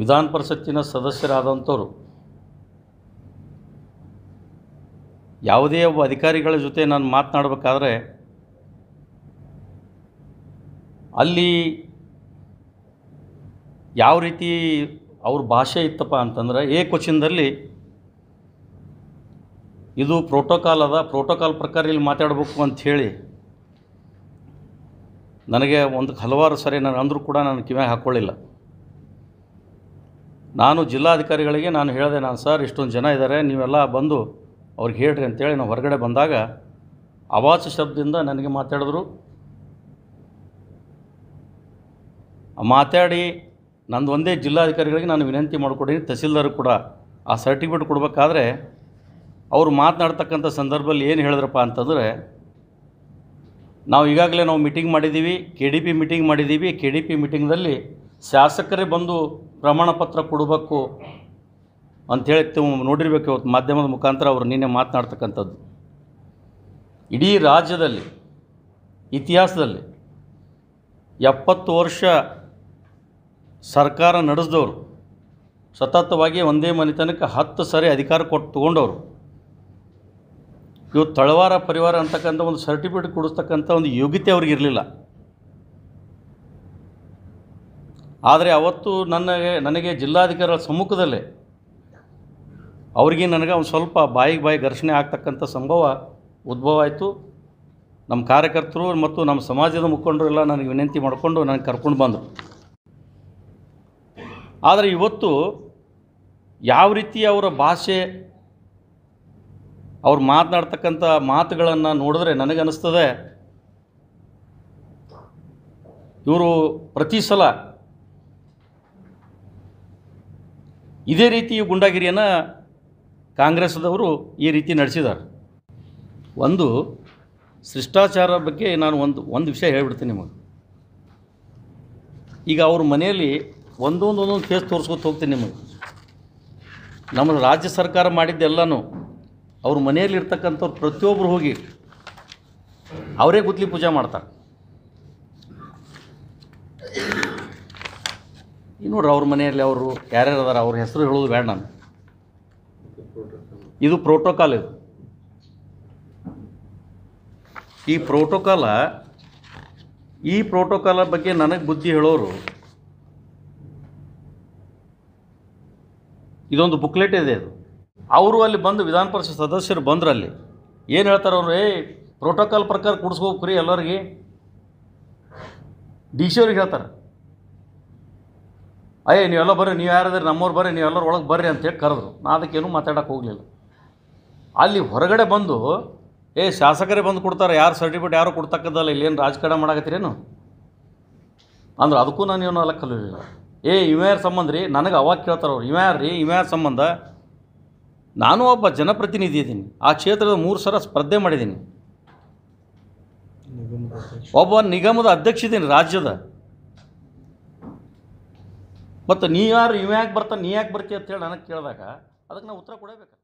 ವಿಧಾನ ಪರಿಷತ್ತಿನ ಸದಸ್ಯರಾದಂಥವರು ಯಾವುದೇ ಒಬ್ಬ ಅಧಿಕಾರಿಗಳ ಜೊತೆ ನಾನು ಮಾತನಾಡಬೇಕಾದ್ರೆ ಅಲ್ಲಿ ಯಾವ ರೀತಿ ಅವ್ರ ಭಾಷೆ ಇತ್ತಪ್ಪ ಅಂತಂದ್ರೆ ಏ ಕ್ವಶನ್ದಲ್ಲಿ ಇದು ಪ್ರೋಟೋಕಾಲ್ ಅದ ಪ್ರೋಟೋಕಾಲ್ ಪ್ರಕಾರ ಇಲ್ಲಿ ಮಾತಾಡಬೇಕು ಅಂಥೇಳಿ ನನಗೆ ಒಂದು ಹಲವಾರು ಸರಿ ನಾನು ಅಂದರೂ ಕೂಡ ನಾನು ಕಿವ್ಯಾಗ ಹಾಕ್ಕೊಳ್ಳಿಲ್ಲ ನಾನು ಜಿಲ್ಲಾಧಿಕಾರಿಗಳಿಗೆ ನಾನು ಹೇಳಿದೆ ನಾನು ಸರ್ ಇಷ್ಟೊಂದು ಜನ ಇದ್ದಾರೆ ನೀವೆಲ್ಲ ಬಂದು ಅವ್ರಿಗೆ ಹೇಳ್ರಿ ಅಂತೇಳಿ ನಾವು ಹೊರಗಡೆ ಬಂದಾಗ ಅವಾಚ ಶಬ್ದದಿಂದ ನನಗೆ ಮಾತಾಡಿದ್ರು ಮಾತಾಡಿ ನಂದು ಒಂದೇ ಜಿಲ್ಲಾಧಿಕಾರಿಗಳಿಗೆ ನಾನು ವಿನಂತಿ ಮಾಡಿಕೊಡಿ ತಹಸೀಲ್ದಾರ್ ಕೂಡ ಆ ಸರ್ಟಿಫಿಕೇಟ್ ಕೊಡಬೇಕಾದ್ರೆ ಅವರು ಮಾತನಾಡ್ತಕ್ಕಂಥ ಸಂದರ್ಭದಲ್ಲಿ ಏನು ಹೇಳಿದ್ರಪ್ಪ ಅಂತಂದರೆ ನಾವು ಈಗಾಗಲೇ ನಾವು ಮೀಟಿಂಗ್ ಮಾಡಿದ್ದೀವಿ ಕೆ ಡಿ ಪಿ ಮೀಟಿಂಗ್ ಮಾಡಿದ್ದೀವಿ ಕೆ ಡಿ ಪಿ ಮೀಟಿಂಗ್ದಲ್ಲಿ ಶಾಸಕರೇ ಬಂದು ಪ್ರಮಾಣ ಪತ್ರ ಕೊಡಬೇಕು ಅಂಥೇಳಿ ಹೇಳಿ ನೋಡಿರ್ಬೇಕು ಇವತ್ತು ಮಾಧ್ಯಮದ ಮುಖಾಂತರ ಅವರು ನಿನ್ನೆ ಮಾತನಾಡ್ತಕ್ಕಂಥದ್ದು ಇಡೀ ರಾಜ್ಯದಲ್ಲಿ ಇತಿಹಾಸದಲ್ಲಿ ಎಪ್ಪತ್ತು ವರ್ಷ ಸರ್ಕಾರ ನಡೆಸಿದವರು ಸತತವಾಗಿ ಒಂದೇ ಮನೆತನಕ್ಕೆ ಹತ್ತು ಸರಿ ಅಧಿಕಾರ ಕೊಟ್ಟು ತೊಗೊಂಡವರು ಇವತ್ತು ತಳವಾರ ಪರಿವಾರ ಅಂತಕ್ಕಂಥ ಒಂದು ಸರ್ಟಿಫಿಕೇಟ್ ಕೊಡಿಸ್ತಕ್ಕಂಥ ಒಂದು ಯೋಗ್ಯತೆ ಅವ್ರಿಗೆ ಇರಲಿಲ್ಲ ಆದರೆ ಅವತ್ತು ನನಗೆ ನನಗೆ ಜಿಲ್ಲಾಧಿಕಾರಿಗಳ ಸಮ್ಮುಖದಲ್ಲೇ ಅವರಿಗೆ ನನಗೆ ಒಂದು ಸ್ವಲ್ಪ ಬಾಯಿಗೆ ಬಾಯಿ ಘರ್ಷಣೆ ಆಗ್ತಕ್ಕಂಥ ಸಂಭವ ಉದ್ಭವ ಆಯಿತು ನಮ್ಮ ಕಾರ್ಯಕರ್ತರು ಮತ್ತು ನಮ್ಮ ಸಮಾಜದ ಮುಖಂಡರು ಎಲ್ಲ ನನಗೆ ವಿನಂತಿ ಮಾಡಿಕೊಂಡು ನನಗೆ ಕರ್ಕೊಂಡು ಬಂದರು ಆದರೆ ಇವತ್ತು ಯಾವ ರೀತಿ ಅವರ ಭಾಷೆ ಅವ್ರು ಮಾತನಾಡ್ತಕ್ಕಂಥ ಮಾತುಗಳನ್ನು ನೋಡಿದ್ರೆ ನನಗನ್ನಿಸ್ತದೆ ಇವರು ಪ್ರತಿ ಸಲ ಇದೇ ರೀತಿ ಗುಂಡಾಗಿರಿಯನ್ನು ಕಾಂಗ್ರೆಸ್ದವರು ಈ ರೀತಿ ನಡೆಸಿದ್ದಾರೆ ಒಂದು ಶಿಷ್ಟಾಚಾರ ಬಗ್ಗೆ ನಾನು ಒಂದು ಒಂದು ವಿಷಯ ಹೇಳಿಬಿಡ್ತೀನಿ ನಿಮಗೆ ಈಗ ಅವ್ರ ಮನೆಯಲ್ಲಿ ಒಂದೊಂದೊಂದೊಂದು ಕೇಸ್ ತೋರಿಸ್ಕೊತ ಹೋಗ್ತೀನಿ ನಿಮಗೆ ನಮ್ಮ ರಾಜ್ಯ ಸರ್ಕಾರ ಮಾಡಿದ್ದೆಲ್ಲನೂ ಅವ್ರ ಮನೆಯಲ್ಲಿರ್ತಕ್ಕಂಥವ್ರು ಪ್ರತಿಯೊಬ್ಬರು ಹೋಗಿ ಅವರೇ ಗುದ್ಲಿ ಪೂಜೆ ಮಾಡ್ತಾರೆ ನೋಡ್ರಿ ಅವ್ರ ಮನೆಯಲ್ಲಿ ಅವರು ಯಾರ್ಯಾರು ಅದಾರ ಅವ್ರ ಹೆಸರು ಹೇಳೋದು ಬೇಡ ನಾನು ಇದು ಪ್ರೋಟೋಕಾಲ್ ಇದು ಈ ಪ್ರೋಟೋಕಾಲ ಈ ಪ್ರೋಟೋಕಾಲ ಬಗ್ಗೆ ನನಗೆ ಬುದ್ಧಿ ಹೇಳೋರು ಇದೊಂದು ಬುಕ್ಲೆಟ್ ಇದೆ ಇದು ಅವರು ಅಲ್ಲಿ ಬಂದು ವಿಧಾನ ಪರಿಷತ್ ಸದಸ್ಯರು ಬಂದ್ರಲ್ಲಿ ಅಲ್ಲಿ ಏನು ಹೇಳ್ತಾರೆ ಅವರು ಏ ಪ್ರೋಟೋಕಾಲ್ ಪ್ರಕಾರ ಕುಡಿಸ್ಕೋಬೇಕು ರೀ ಎಲ್ಲರಿಗೆ ಡಿ ಸಿ ಅವ್ರಿಗೆ ಹೇಳ್ತಾರೆ ಅಯ್ಯ ನೀವೆಲ್ಲ ಬರ್ರಿ ನೀವು ಯಾರಾದ್ರಿ ನಮ್ಮವ್ರು ಬರ್ರಿ ನೀವೆಲ್ಲರೂ ಒಳಗೆ ಬರ್ರಿ ಅಂತೇಳಿ ಕರೆದ್ರು ನಾ ಅದಕ್ಕೇನು ಮಾತಾಡೋಕೆ ಹೋಗಲಿಲ್ಲ ಅಲ್ಲಿ ಹೊರಗಡೆ ಬಂದು ಏ ಶಾಸಕರೇ ಬಂದು ಕೊಡ್ತಾರೆ ಯಾರು ಸರ್ಟಿಫಿಕೇಟ್ ಯಾರು ಕೊಡ್ತಕ್ಕದಲ್ಲ ಇಲ್ಲೇನು ರಾಜಕಾರಣ ಮಾಡಾಕತ್ತಿರೇನು ಅಂದ್ರೆ ಅದಕ್ಕೂ ನಾನು ಏನು ಅಲ್ಲ ಕಲಿಯಲಿಲ್ಲ ಏ ಇವ್ಯಾರ ಸಂಬಂಧ ರೀ ನನಗೆ ಅವಾಗ ಕೇಳ್ತಾರೆ ಅವ್ರು ಇವ್ಯಾರು ರೀ ಇವ್ಯಾರ ಸಂಬಂಧ ನಾನು ಒಬ್ಬ ಜನಪ್ರತಿನಿಧಿ ಇದ್ದೀನಿ ಆ ಕ್ಷೇತ್ರದ ಮೂರು ಸಲ ಸ್ಪರ್ಧೆ ಮಾಡಿದ್ದೀನಿ ಒಬ್ಬ ನಿಗಮದ ಅಧ್ಯಕ್ಷ ಇದ್ದೀನಿ ರಾಜ್ಯದ ಮತ್ತು ನೀ ಯಾರು ಇವ್ಯಾಕೆ ಯಾಕೆ ಬರ್ತಾನೆ ನೀ ಯಾಕೆ ಬರ್ತೀಯ ಅಂತೇಳಿ ನನಗೆ ಕೇಳಿದಾಗ ಅದಕ್ಕೆ ನಾವು ಉತ್ತರ ಕೊಡಬೇಕು